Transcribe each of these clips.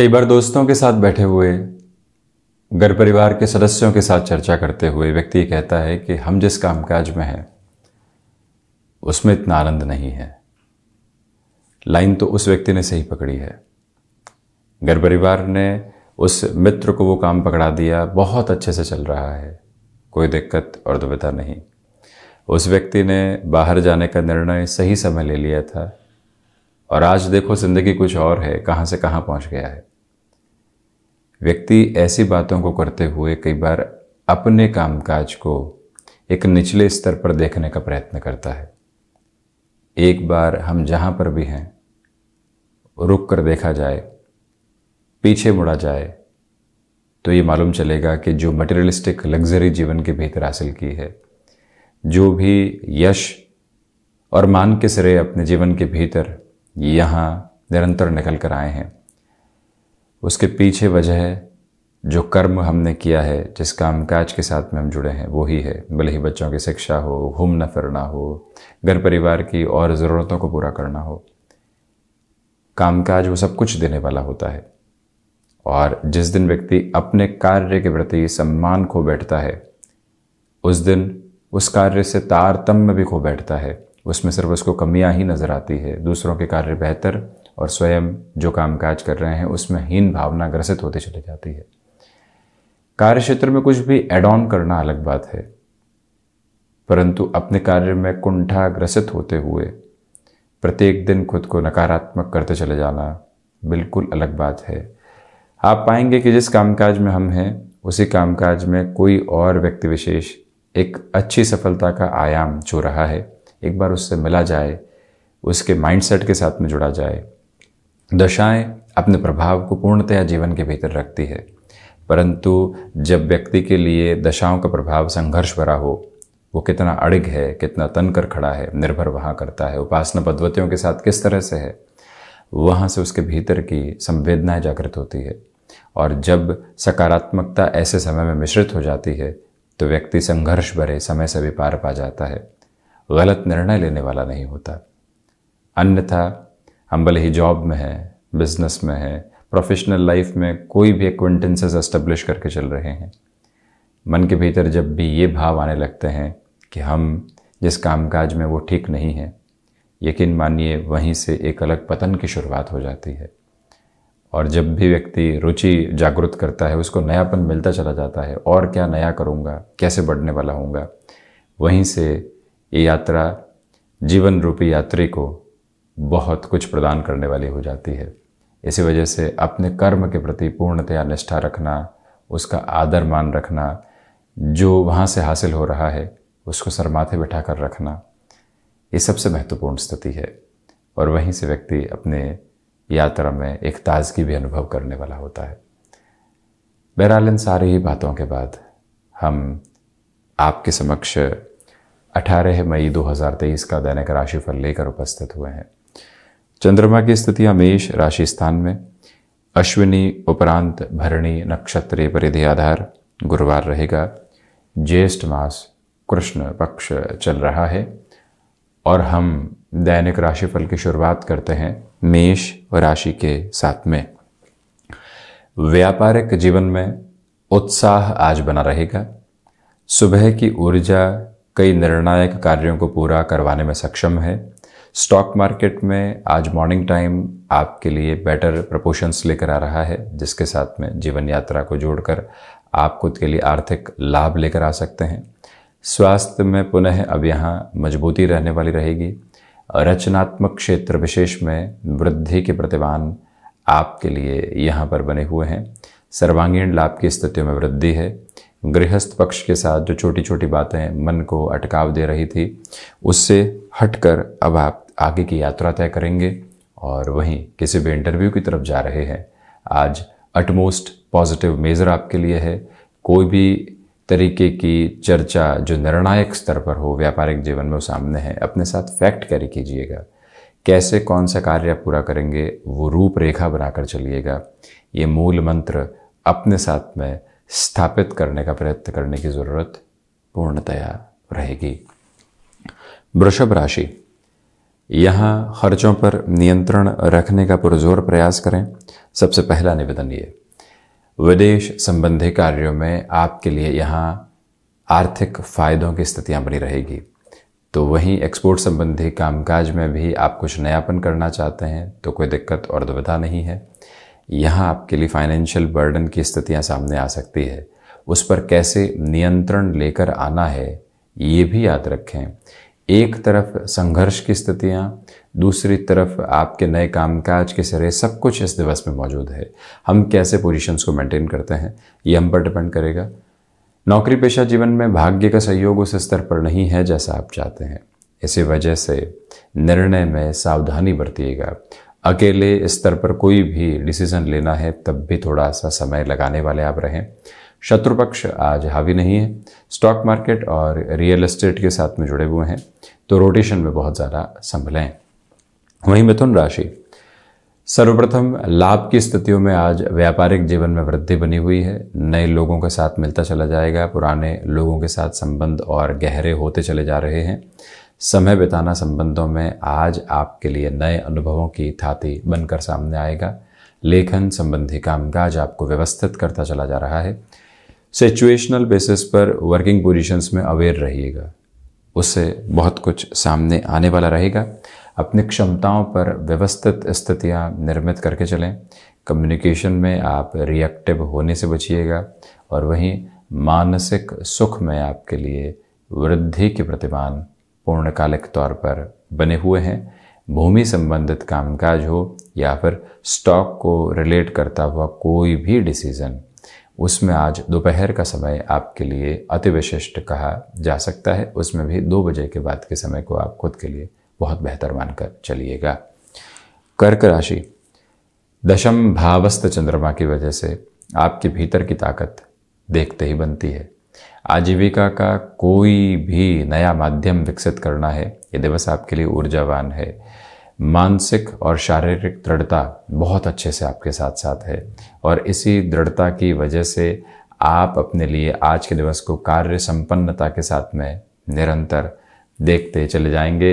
कई बार दोस्तों के साथ बैठे हुए घर परिवार के सदस्यों के साथ चर्चा करते हुए व्यक्ति कहता है कि हम जिस कामकाज में हैं उसमें इतना आनंद नहीं है लाइन तो उस व्यक्ति ने सही पकड़ी है घर परिवार ने उस मित्र को वो काम पकड़ा दिया बहुत अच्छे से चल रहा है कोई दिक्कत और दुविधा नहीं उस व्यक्ति ने बाहर जाने का निर्णय सही समय ले लिया था और आज देखो ज़िंदगी कुछ और है कहाँ से कहाँ पहुँच गया है व्यक्ति ऐसी बातों को करते हुए कई बार अपने कामकाज को एक निचले स्तर पर देखने का प्रयत्न करता है एक बार हम जहाँ पर भी हैं रुक कर देखा जाए पीछे मुड़ा जाए तो ये मालूम चलेगा कि जो मटेरियलिस्टिक लग्जरी जीवन के भीतर हासिल की है जो भी यश और मान के सिरे अपने जीवन के भीतर यहाँ निरंतर निकल कर आए हैं उसके पीछे वजह है जो कर्म हमने किया है जिस कामकाज के साथ में हम जुड़े हैं वो ही है भले ही बच्चों की शिक्षा हो घूमना फिरना हो घर परिवार की और ज़रूरतों को पूरा करना हो कामकाज वो सब कुछ देने वाला होता है और जिस दिन व्यक्ति अपने कार्य के प्रति सम्मान खो बैठता है उस दिन उस कार्य से तारतम्य भी खो बैठता है उसमें सिर्फ उसको कमियां ही नज़र आती है दूसरों के कार्य बेहतर और स्वयं जो कामकाज कर रहे हैं उसमें हीन भावना ग्रसित होती चली जाती है कार्य क्षेत्र में कुछ भी एड ऑन करना अलग बात है परंतु अपने कार्य में कुंठा ग्रसित होते हुए प्रत्येक दिन खुद को नकारात्मक करते चले जाना बिल्कुल अलग बात है आप पाएंगे कि जिस कामकाज में हम हैं उसी कामकाज में कोई और व्यक्ति विशेष एक अच्छी सफलता का आयाम जो रहा है एक बार उससे मिला जाए उसके माइंडसेट के साथ में जुड़ा जाए दशाएं अपने प्रभाव को पूर्णतया जीवन के भीतर रखती है परंतु जब व्यक्ति के लिए दशाओं का प्रभाव संघर्ष भरा हो वो कितना अड़िग है कितना तन कर खड़ा है निर्भर वहाँ करता है उपासना पद्धतियों के साथ किस तरह से है वहाँ से उसके भीतर की संवेदनाएं जागृत होती है और जब सकारात्मकता ऐसे समय में मिश्रित हो जाती है तो व्यक्ति संघर्ष भरे समय से भी पार पा जाता है गलत निर्णय लेने वाला नहीं होता अन्यथा हम भले ही जॉब में हैं बिजनेस में है प्रोफेशनल लाइफ में कोई भी एक्वेंटेंसेस एस्टेब्लिश करके चल रहे हैं मन के भीतर जब भी ये भाव आने लगते हैं कि हम जिस कामकाज में वो ठीक नहीं है यकीन मानिए वहीं से एक अलग पतन की शुरुआत हो जाती है और जब भी व्यक्ति रुचि जागृत करता है उसको नयापन मिलता चला जाता है और क्या नया करूँगा कैसे बढ़ने वाला हूँगा वहीं से ये यात्रा जीवन रूपी यात्री को बहुत कुछ प्रदान करने वाली हो जाती है इसी वजह से अपने कर्म के प्रति पूर्णतया निष्ठा रखना उसका आदर मान रखना जो वहाँ से हासिल हो रहा है उसको सरमाथे बैठा कर रखना ये सबसे महत्वपूर्ण स्थिति है और वहीं से व्यक्ति अपने यात्रा में एक ताजगी भी अनुभव करने वाला होता है बहरहाल इन सारी ही बातों के बाद हम आपके समक्ष 18 मई 2023 का दैनिक राशिफल लेकर उपस्थित हुए हैं चंद्रमा की स्थितियां मेष राशि स्थान में अश्विनी उपरांत भरणी नक्षत्रे परिधि आधार गुरुवार रहेगा ज्येष्ठ मास कृष्ण पक्ष चल रहा है और हम दैनिक राशिफल की शुरुआत करते हैं मेष राशि के साथ में व्यापारिक जीवन में उत्साह आज बना रहेगा सुबह की ऊर्जा कई निर्णायक कार्यों को पूरा करवाने में सक्षम है स्टॉक मार्केट में आज मॉर्निंग टाइम आपके लिए बेटर प्रपोशंस लेकर आ रहा है जिसके साथ में जीवन यात्रा को जोड़कर आप खुद के लिए आर्थिक लाभ लेकर आ सकते हैं स्वास्थ्य में पुनः अब यहाँ मजबूती रहने वाली रहेगी रचनात्मक क्षेत्र विशेष में वृद्धि के प्रतिमान आपके लिए यहाँ पर बने हुए हैं सर्वांगीण लाभ की स्थितियों में वृद्धि है गृहस्थ पक्ष के साथ जो छोटी छोटी बातें मन को अटकाव दे रही थी उससे हटकर अब आप आगे की यात्रा तय करेंगे और वहीं किसी भी इंटरव्यू की तरफ जा रहे हैं आज अटमोस्ट पॉजिटिव मेज़र आपके लिए है कोई भी तरीके की चर्चा जो निर्णायक स्तर पर हो व्यापारिक जीवन में वो सामने है अपने साथ फैक्ट कैरी कीजिएगा कैसे कौन सा कार्य आप पूरा करेंगे वो रूपरेखा बनाकर चलिएगा ये मूल मंत्र अपने साथ में स्थापित करने का प्रयत्न करने की ज़रूरत पूर्णतया रहेगी वृषभ राशि यहाँ खर्चों पर नियंत्रण रखने का पुरजोर प्रयास करें सबसे पहला निवेदन ये विदेश संबंधी कार्यों में आपके लिए यहाँ आर्थिक फायदों की स्थितियाँ बनी रहेगी तो वहीं एक्सपोर्ट संबंधी कामकाज में भी आप कुछ नयापन करना चाहते हैं तो कोई दिक्कत और दुविधा नहीं है यहाँ आपके लिए फाइनेंशियल बर्डन की स्थितियाँ सामने आ सकती है उस पर कैसे नियंत्रण लेकर आना है ये भी याद रखें एक तरफ संघर्ष की स्थितियाँ दूसरी तरफ आपके नए कामकाज के सिरे सब कुछ इस दिवस में मौजूद है हम कैसे पोजीशंस को मेंटेन करते हैं ये हम पर डिपेंड करेगा नौकरी पेशा जीवन में भाग्य का सहयोग उस स्तर पर नहीं है जैसा आप चाहते हैं इसी वजह से निर्णय में सावधानी बरतिएगा अकेले स्तर पर कोई भी डिसीजन लेना है तब भी थोड़ा सा समय लगाने वाले आप रहें शत्रु पक्ष आज हावी नहीं है स्टॉक मार्केट और रियल एस्टेट के साथ में जुड़े हुए हैं तो रोटेशन में बहुत ज़्यादा संभलें वहीं मिथुन राशि सर्वप्रथम लाभ की स्थितियों में आज व्यापारिक जीवन में वृद्धि बनी हुई है नए लोगों के साथ मिलता चला जाएगा पुराने लोगों के साथ संबंध और गहरे होते चले जा रहे हैं समय बिताना संबंधों में आज आपके लिए नए अनुभवों की थाती बनकर सामने आएगा लेखन संबंधी कामकाज आपको व्यवस्थित करता चला जा रहा है सिचुएशनल बेसिस पर वर्किंग पोजीशंस में अवेयर रहिएगा उससे बहुत कुछ सामने आने वाला रहेगा अपनी क्षमताओं पर व्यवस्थित स्थितियाँ निर्मित करके चलें कम्युनिकेशन में आप रिएक्टिव होने से बचिएगा और वहीं मानसिक सुख में आपके लिए वृद्धि की प्रतिमान पूर्णकालिक तौर पर बने हुए हैं भूमि संबंधित कामकाज हो या फिर स्टॉक को रिलेट करता हुआ कोई भी डिसीज़न उसमें आज दोपहर का समय आपके लिए अति विशिष्ट कहा जा सकता है उसमें भी दो बजे के बाद के समय को आप खुद के लिए बहुत बेहतर मानकर चलिएगा कर्क राशि दशम भावस्थ चंद्रमा की वजह से आपके भीतर की ताकत देखते ही बनती है आजीविका का कोई भी नया माध्यम विकसित करना है ये दिवस आपके लिए ऊर्जावान है मानसिक और शारीरिक दृढ़ता बहुत अच्छे से आपके साथ साथ है और इसी दृढ़ता की वजह से आप अपने लिए आज के दिवस को कार्य संपन्नता के साथ में निरंतर देखते चले जाएंगे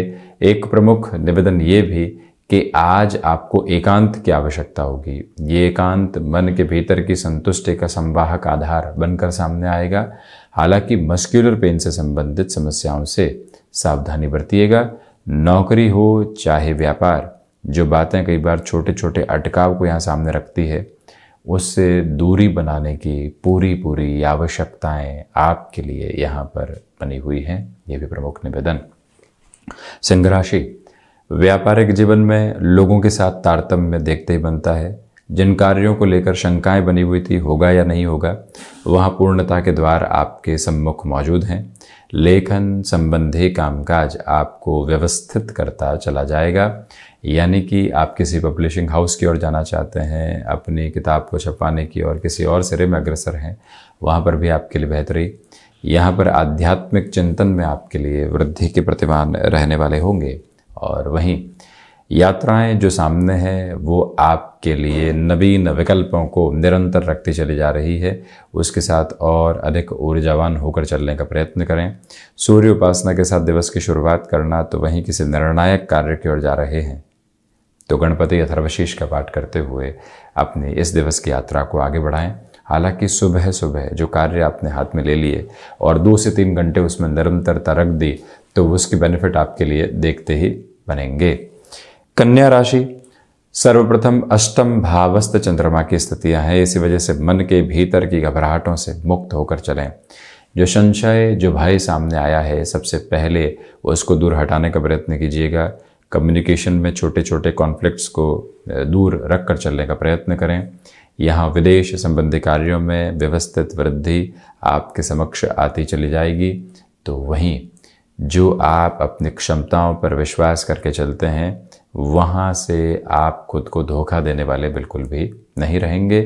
एक प्रमुख निवेदन ये भी कि आज आपको एकांत की आवश्यकता होगी ये एकांत मन के भीतर की संतुष्टि का संवाहक आधार बनकर सामने आएगा हालांकि मस्क्यूलर पेन से संबंधित समस्याओं से सावधानी बरतिएगा नौकरी हो चाहे व्यापार जो बातें कई बार छोटे छोटे अटकाव को यहाँ सामने रखती है उससे दूरी बनाने की पूरी पूरी आवश्यकताएं आपके लिए यहाँ पर बनी हुई हैं ये भी प्रमुख निवेदन सिंह राशि व्यापारिक जीवन में लोगों के साथ तारतम्य देखते ही बनता है जिन कार्यों को लेकर शंकाएं बनी हुई थी होगा या नहीं होगा वहाँ पूर्णता के द्वार आपके सम्मुख मौजूद हैं लेखन संबंधी कामकाज आपको व्यवस्थित करता चला जाएगा यानी कि आप किसी पब्लिशिंग हाउस की ओर जाना चाहते हैं अपनी किताब को छपाने की और किसी और सिरे में अग्रसर हैं वहाँ पर भी आपके लिए बेहतरी यहाँ पर आध्यात्मिक चिंतन में आपके लिए वृद्धि के प्रतिमान रहने वाले होंगे और वहीं यात्राएं जो सामने हैं वो आपके लिए नवीन विकल्पों को निरंतर रखती चली जा रही है उसके साथ और अधिक ऊर्जावान होकर चलने का प्रयत्न करें सूर्य उपासना के साथ दिवस की शुरुआत करना तो वहीं किसी निर्णायक कार्य की ओर जा रहे हैं तो गणपति अथर्वशीष का पाठ करते हुए अपने इस दिवस की यात्रा को आगे बढ़ाएं हालांकि सुबह सुबह जो कार्य आपने हाथ में ले लिए और दो से तीन घंटे उसमें निरंतरता रख दी तो उसकी बेनिफिट आपके लिए देखते ही बनेंगे कन्या राशि सर्वप्रथम अष्टम भावस्त चंद्रमा की स्थितियां हैं इसी वजह से मन के भीतर की घबराहटों से मुक्त होकर चलें जो संशय जो भय सामने आया है सबसे पहले उसको दूर हटाने का प्रयत्न कीजिएगा कम्युनिकेशन में छोटे छोटे कॉन्फ्लिक्ट्स को दूर रख कर चलने का प्रयत्न करें यहाँ विदेश संबंधी कार्यों में व्यवस्थित वृद्धि आपके समक्ष आती चली जाएगी तो वहीं जो आप अपनी क्षमताओं पर विश्वास करके चलते हैं वहाँ से आप खुद को धोखा देने वाले बिल्कुल भी नहीं रहेंगे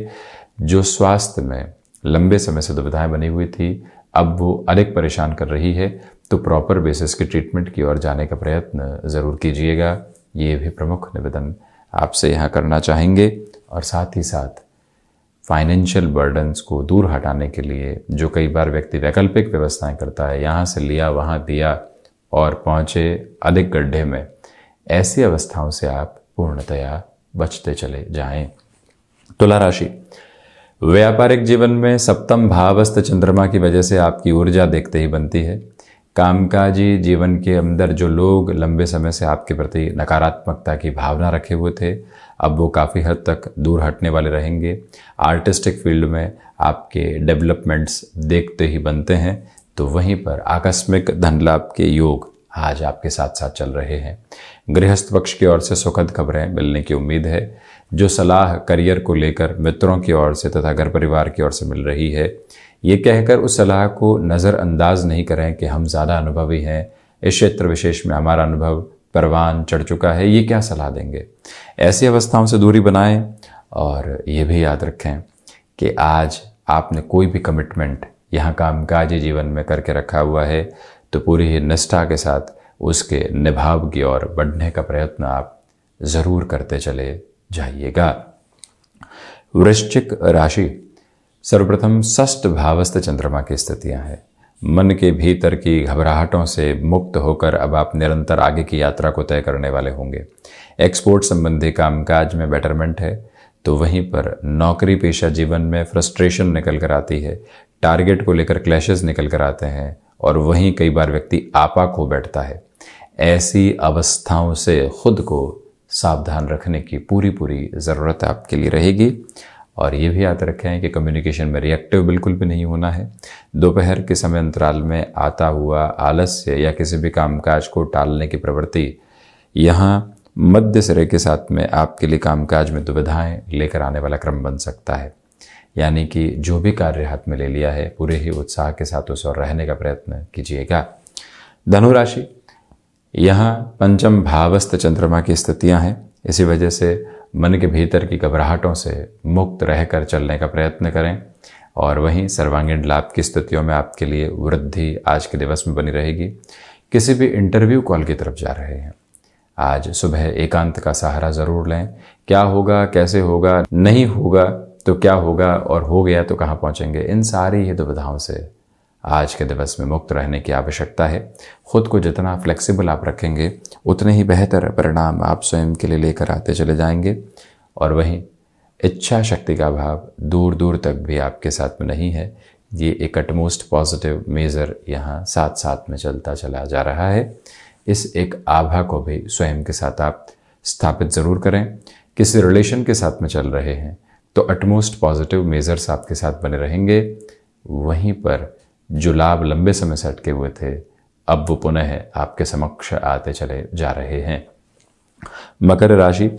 जो स्वास्थ्य में लंबे समय से दुविधाएं बनी हुई थी अब वो अधिक परेशान कर रही है तो प्रॉपर बेसिस के ट्रीटमेंट की ओर जाने का प्रयत्न ज़रूर कीजिएगा ये भी प्रमुख निवेदन आपसे यहाँ करना चाहेंगे और साथ ही साथ फाइनेंशियल बर्डन्स को दूर हटाने के लिए जो कई बार व्यक्ति वैकल्पिक व्यवस्थाएं करता है यहाँ से लिया वहाँ दिया और पहुँचे अधिक गड्ढे में ऐसी अवस्थाओं से आप पूर्णतया बचते चले जाएं। तुला राशि व्यापारिक जीवन में सप्तम भावस्थ चंद्रमा की वजह से आपकी ऊर्जा देखते ही बनती है कामकाजी जीवन के अंदर जो लोग लंबे समय से आपके प्रति नकारात्मकता की भावना रखे हुए थे अब वो काफ़ी हद तक दूर हटने वाले रहेंगे आर्टिस्टिक फील्ड में आपके डेवलपमेंट्स देखते ही बनते हैं तो वहीं पर आकस्मिक धन लाभ के योग आज आपके साथ साथ चल रहे हैं गृहस्थ पक्ष की ओर से सुखद खबरें मिलने की उम्मीद है जो सलाह करियर को लेकर मित्रों की ओर से तथा घर परिवार की ओर से मिल रही है ये कहकर उस सलाह को नज़रअंदाज नहीं करें कि हम ज़्यादा अनुभवी हैं इस क्षेत्र विशेष में हमारा अनुभव परवान चढ़ चुका है ये क्या सलाह देंगे ऐसी अवस्थाओं से दूरी बनाएं और ये भी याद रखें कि आज आपने कोई भी कमिटमेंट यहाँ काम काजी जीवन में करके रखा हुआ है तो पूरी ही निष्ठा के साथ उसके निभाव की ओर बढ़ने का प्रयत्न आप ज़रूर करते चले जाइएगा वृश्चिक राशि सर्वप्रथम षष्ठ भावस्थ चंद्रमा की स्थितियां हैं मन के भीतर की घबराहटों से मुक्त होकर अब आप निरंतर आगे की यात्रा को तय करने वाले होंगे एक्सपोर्ट संबंधी कामकाज में बेटरमेंट है तो वहीं पर नौकरी पेशा जीवन में फ्रस्ट्रेशन निकल कर आती है टारगेट को लेकर क्लैशेस निकल कर आते हैं और वहीं कई बार व्यक्ति आपा को बैठता है ऐसी अवस्थाओं से खुद को सावधान रखने की पूरी पूरी ज़रूरत आपके लिए रहेगी और ये भी याद रखें कि कम्युनिकेशन में रिएक्टिव बिल्कुल भी नहीं होना है दोपहर के समय अंतराल में आता हुआ आलस्य या किसी भी कामकाज को टालने की प्रवृत्ति यहाँ मध्य सिरे के साथ में आपके लिए कामकाज में दुविधाएं लेकर आने वाला क्रम बन सकता है यानी कि जो भी कार्य हाथ में ले लिया है पूरे ही उत्साह के साथ उस और रहने का प्रयत्न कीजिएगा धनुराशि यहाँ पंचम भावस्थ चंद्रमा की स्थितियाँ हैं इसी वजह से मन के भीतर की घबराहटों से मुक्त रहकर चलने का प्रयत्न करें और वहीं सर्वांगीण लाभ की स्थितियों में आपके लिए वृद्धि आज के दिवस में बनी रहेगी किसी भी इंटरव्यू कॉल की तरफ जा रहे हैं आज सुबह एकांत का सहारा ज़रूर लें क्या होगा कैसे होगा नहीं होगा तो क्या होगा और हो गया तो कहाँ पहुँचेंगे इन सारी ही दुविधाओं से आज के दिवस में मुक्त रहने की आवश्यकता है खुद को जितना फ्लेक्सिबल आप रखेंगे उतने ही बेहतर परिणाम आप स्वयं के लिए लेकर आते चले जाएंगे और वहीं इच्छा शक्ति का अभाव दूर दूर तक भी आपके साथ में नहीं है ये एक अटमोस्ट पॉजिटिव मेज़र यहाँ साथ साथ में चलता चला जा रहा है इस एक आभा को भी स्वयं के साथ आप स्थापित ज़रूर करें किसी रिलेशन के साथ में चल रहे हैं तो अटमोस्ट पॉजिटिव मेज़र्स आपके साथ बने रहेंगे वहीं पर जो लाभ लंबे समय से अटके हुए थे अब वो पुनः आपके समक्ष आते चले जा रहे हैं मकर राशि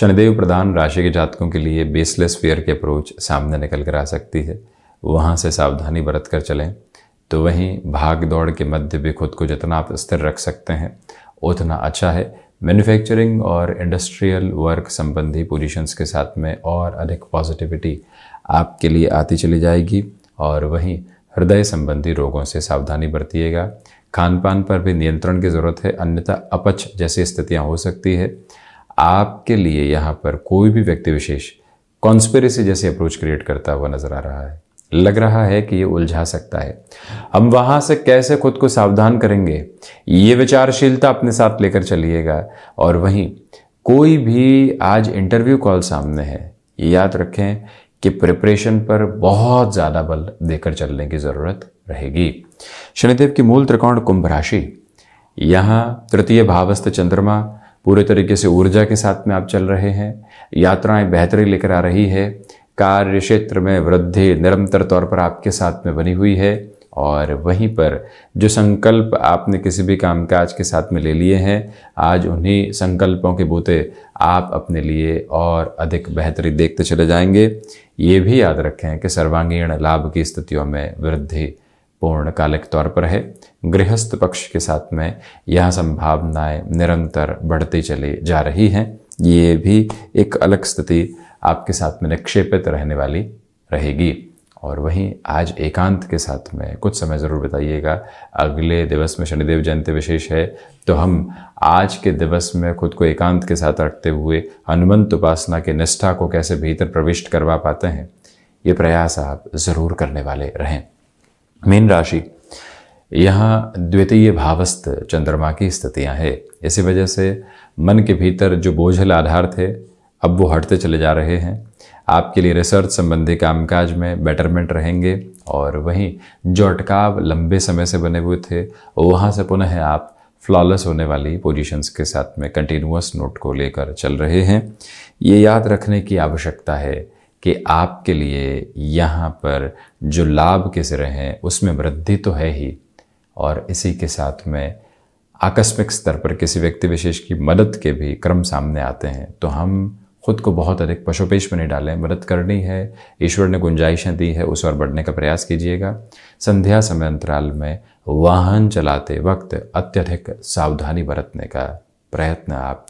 शनिदेव प्रधान राशि के जातकों के लिए बेसलेस फेयर की अप्रोच सामने निकल कर आ सकती है वहाँ से सावधानी बरत कर चलें तो वहीं भाग दौड़ के मध्य भी खुद को जितना आप स्थिर रख सकते हैं उतना अच्छा है मैन्युफैक्चरिंग और इंडस्ट्रियल वर्क संबंधी पोजीशंस के साथ में और अधिक पॉजिटिविटी आपके लिए आती चली जाएगी और वहीं हृदय संबंधी रोगों से सावधानी बरतिएगा खान पान पर भी नियंत्रण की ज़रूरत है अन्यथा अपच जैसी स्थितियाँ हो सकती है आपके लिए यहाँ पर कोई भी व्यक्ति विशेष कॉन्स्पेरेसी जैसी अप्रोच क्रिएट करता हुआ नज़र आ रहा है लग रहा है कि ये उलझा सकता है हम वहां से कैसे खुद को सावधान करेंगे ये विचारशीलता अपने साथ लेकर चलिएगा और वहीं कोई भी आज इंटरव्यू कॉल सामने है याद रखें कि प्रिपरेशन पर बहुत ज़्यादा बल देकर चलने की ज़रूरत रहेगी शनिदेव की मूल त्रिकोण कुंभ राशि यहां तृतीय भावस्थ चंद्रमा पूरे तरीके से ऊर्जा के साथ में आप चल रहे हैं यात्राएं बेहतरी लेकर आ रही है कार्य क्षेत्र में वृद्धि निरंतर तौर पर आपके साथ में बनी हुई है और वहीं पर जो संकल्प आपने किसी भी कामकाज के साथ में ले लिए हैं आज उन्हीं संकल्पों के बूते आप अपने लिए और अधिक बेहतरी देखते चले जाएंगे ये भी याद रखें कि सर्वांगीण लाभ की स्थितियों में वृद्धि पूर्णकालिक तौर पर है गृहस्थ पक्ष के साथ में यह संभावनाएं निरंतर बढ़ती चली जा रही हैं ये भी एक अलग स्थिति आपके साथ में निक्षेपित रहने वाली रहेगी और वहीं आज एकांत के साथ में कुछ समय ज़रूर बताइएगा अगले दिवस में शनिदेव जयंती विशेष है तो हम आज के दिवस में खुद को एकांत के साथ रखते हुए हनुमंत उपासना के निष्ठा को कैसे भीतर प्रविष्ट करवा पाते हैं ये प्रयास आप ज़रूर करने वाले रहें मीन राशि यहाँ द्वितीय भावस्थ चंद्रमा की स्थितियाँ है इसी वजह से मन के भीतर जो बोझल आधार थे अब वो हटते चले जा रहे हैं आपके लिए रिसर्च संबंधी कामकाज में बेटरमेंट रहेंगे और वहीं जो अटकाव लंबे समय से बने हुए थे वहाँ से पुनः आप फ्लॉलेस होने वाली पोजीशंस के साथ में कंटिन्यूस नोट को लेकर चल रहे हैं ये याद रखने की आवश्यकता है कि आपके लिए यहाँ पर जो लाभ के सिरे हैं उसमें वृद्धि तो है ही और इसी के साथ में आकस्मिक स्तर पर किसी व्यक्ति विशेष की मदद के भी क्रम सामने आते हैं तो हम खुद को बहुत अधिक पशुपेश में नहीं डालें मदद करनी है ईश्वर ने गुंजाइशें दी है उस ओर बढ़ने का प्रयास कीजिएगा संध्या समय अंतराल में वाहन चलाते वक्त अत्यधिक सावधानी बरतने का प्रयत्न आप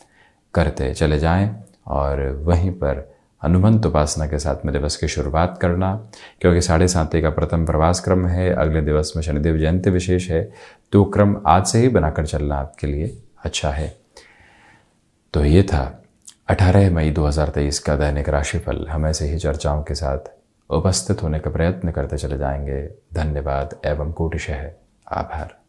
करते चले जाएं और वहीं पर हनुमंत उपासना के साथ में दिवस की शुरुआत करना क्योंकि साढ़े साते का प्रथम प्रवास क्रम है अगले दिवस में शनिदेव जयंती विशेष है तो क्रम आज से ही बनाकर चलना आपके लिए अच्छा है तो ये था अठारह मई 2023 का दैनिक राशिफल हम ऐसे ही चर्चाओं के साथ उपस्थित होने का प्रयत्न करते चले जाएंगे धन्यवाद एवं कोटिश है आभार